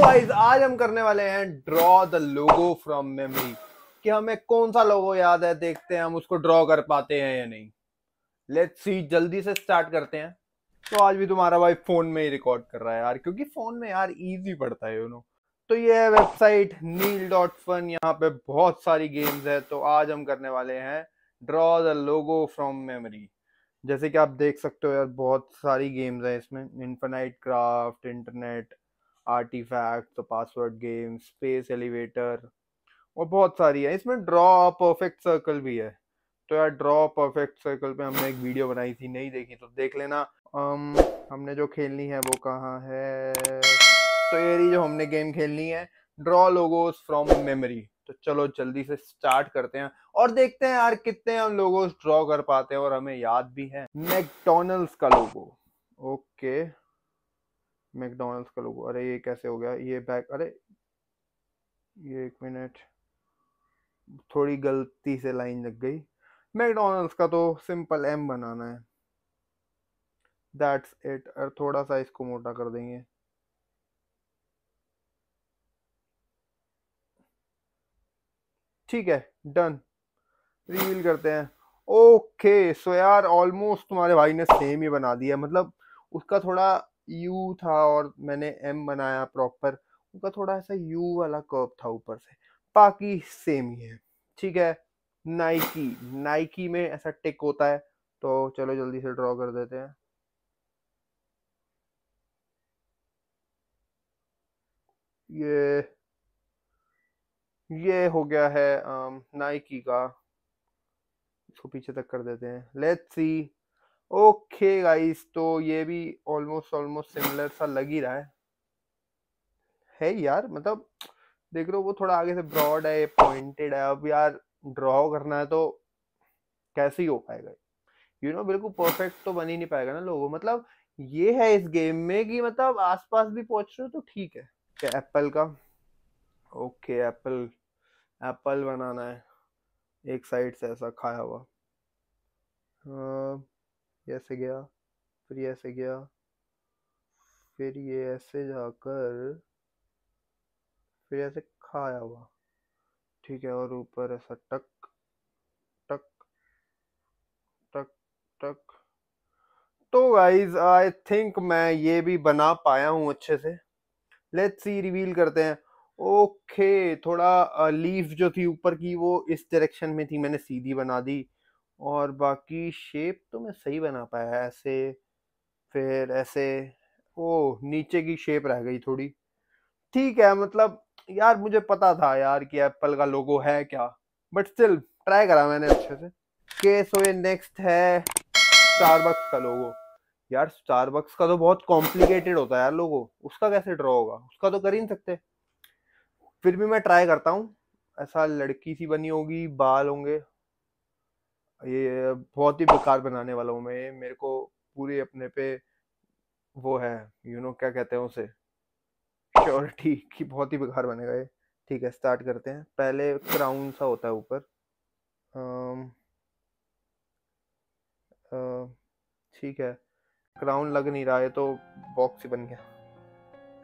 Guys आज हम करने वाले हैं draw the logo from memory कि हमें कौन सा लोगो याद है देखते हैं हम उसको ड्रॉ कर पाते हैं या नहीं लेट्स सी जल्दी से स्टार्ट करते हैं तो आज भी तुम्हारा भाई फोन में ही रिकॉर्ड कर रहा है यार क्योंकि फोन में यार इजी पड़ता है यू नो तो ये है वेबसाइट नील डॉट फन यहाँ पे बहुत सारी गेम्स है तो आज हम करने वाले हैं draw the logo from memory जैसे कि आप देख सकते हो यार बहुत सारी गेम्स हैं इसमें infinite craft internet artifact password game space elevator और बहुत सारी है इसमें ड्रॉ परफेक्ट सर्कल भी है तो यार ड्रॉ परफेक्ट सर्कल पे हमने एक वीडियो बनाई थी नहीं देखी तो देख लेना हम हमने जो खेलनी है वो कहाँ है तो ये जो हमने गेम खेलनी है ड्रॉ लोगोस फ्रॉम मेमोरी तो चलो जल्दी से स्टार्ट करते हैं और देखते हैं यार कितने हम लोगोस ड्रॉ कर पाते हैं और हमें याद भी है मैकडोनल्ड्स का लोगो ओके मैकडोनल्ड्स का लोगो अरे ये कैसे हो गया ये बैक अरे ये एक मिनट थोड़ी गलती से लाइन लग गई मैकडोनल्ड्स का तो सिंपल एम बनाना है दैट्स इट और थोड़ा सा इसको मोटा कर देंगे ठीक है डन रिवील करते हैं ओके सो यार ऑलमोस्ट तुम्हारे भाई ने सेम ही बना दिया मतलब उसका थोड़ा यू था और मैंने एम बनाया प्रॉपर उनका थोड़ा ऐसा यू वाला कर्व था ऊपर से बाकी सेम ही है ठीक है नाइकी नाइकी में ऐसा टिक होता है तो चलो जल्दी से ड्रॉ कर देते हैं ये ये हो गया है नाइकी का इसको पीछे तक कर देते हैं लेट्स सी ओके गाइस तो ये भी ऑलमोस्ट ऑलमोस्ट सिमिलर सा लग ही रहा है है यार मतलब देख रहे हो वो थोड़ा आगे से ब्रॉड है पॉइंटेड है अब यार ड्रॉ करना है तो कैसे ही हो पाएगा यू नो बिल्कुल परफेक्ट तो बन ही नहीं पाएगा ना लोगों मतलब ये है इस गेम में कि मतलब आसपास भी पहुंच रहे हो तो ठीक है एप्पल का ओके एप्पल एप्पल बनाना है एक साइड से ऐसा खाया हुआ आ, हाँ। ये ऐसे गया फिर ये ऐसे गया फिर ये ऐसे जाकर फिर ऐसे खाया हुआ ठीक है और ऊपर ऐसा टक टक टक टक तो गाइज आई थिंक मैं ये भी बना पाया हूँ अच्छे से लेट्स सी रिवील करते हैं ओके okay, थोड़ा लीफ uh, जो थी ऊपर की वो इस डायरेक्शन में थी मैंने सीधी बना दी और बाकी शेप तो मैं सही बना पाया ऐसे फिर ऐसे ओ नीचे की शेप रह गई थोड़ी ठीक है मतलब यार मुझे पता था यार कि एप्पल का लोगो है क्या बट स्टिल ट्राई करा मैंने अच्छे से के सो ये नेक्स्ट है स्टारबक्स का लोगो यार स्टारबक्स का तो बहुत कॉम्प्लिकेटेड होता है यार लोगो उसका कैसे ड्रॉ होगा उसका तो कर ही नहीं सकते फिर भी मैं ट्राई करता हूँ ऐसा लड़की सी बनी होगी बाल होंगे ये बहुत ही बेकार बनाने वाला हूँ मैं मेरे को पूरी अपने पे वो है यू you नो know, क्या कहते हैं उसे श्योरिटी की बहुत ही बेकार बनेगा ये ठीक है स्टार्ट करते हैं पहले क्राउन सा होता है ऊपर ठीक है क्राउन लग नहीं रहा है तो बॉक्स ही बन गया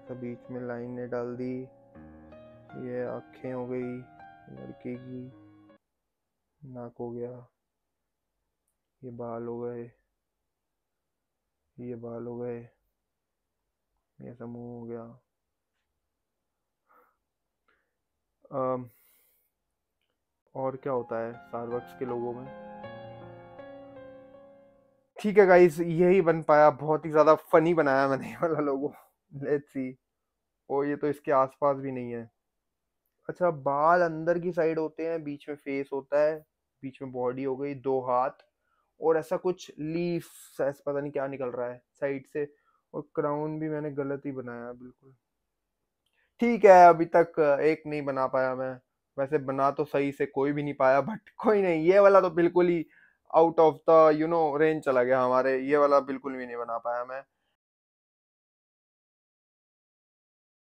तो बीच में लाइन ने डाल दी ये आँखें हो गई लड़के की नाक हो गया ये बाल हो गए ये बाल हो गए ये समूह हो गया आ, और क्या होता है सार्वक्स के लोगों में ठीक है गाइस यही बन पाया बहुत ही ज़्यादा फनी बनाया मैंने वाला लोगो लेट्स सी और ये तो इसके आसपास भी नहीं है अच्छा बाल अंदर की साइड होते हैं बीच में फेस होता है बीच में बॉडी हो गई दो हाथ और ऐसा कुछ लीफ ऐसा पता नहीं क्या निकल रहा है साइड से और क्राउन भी मैंने गलत ही बनाया बिल्कुल ठीक है अभी तक एक नहीं बना पाया मैं वैसे बना तो सही से कोई भी नहीं पाया बट कोई नहीं ये वाला तो बिल्कुल ही out of the you know range चला गया हमारे ये वाला बिल्कुल भी नहीं बना पाया मैं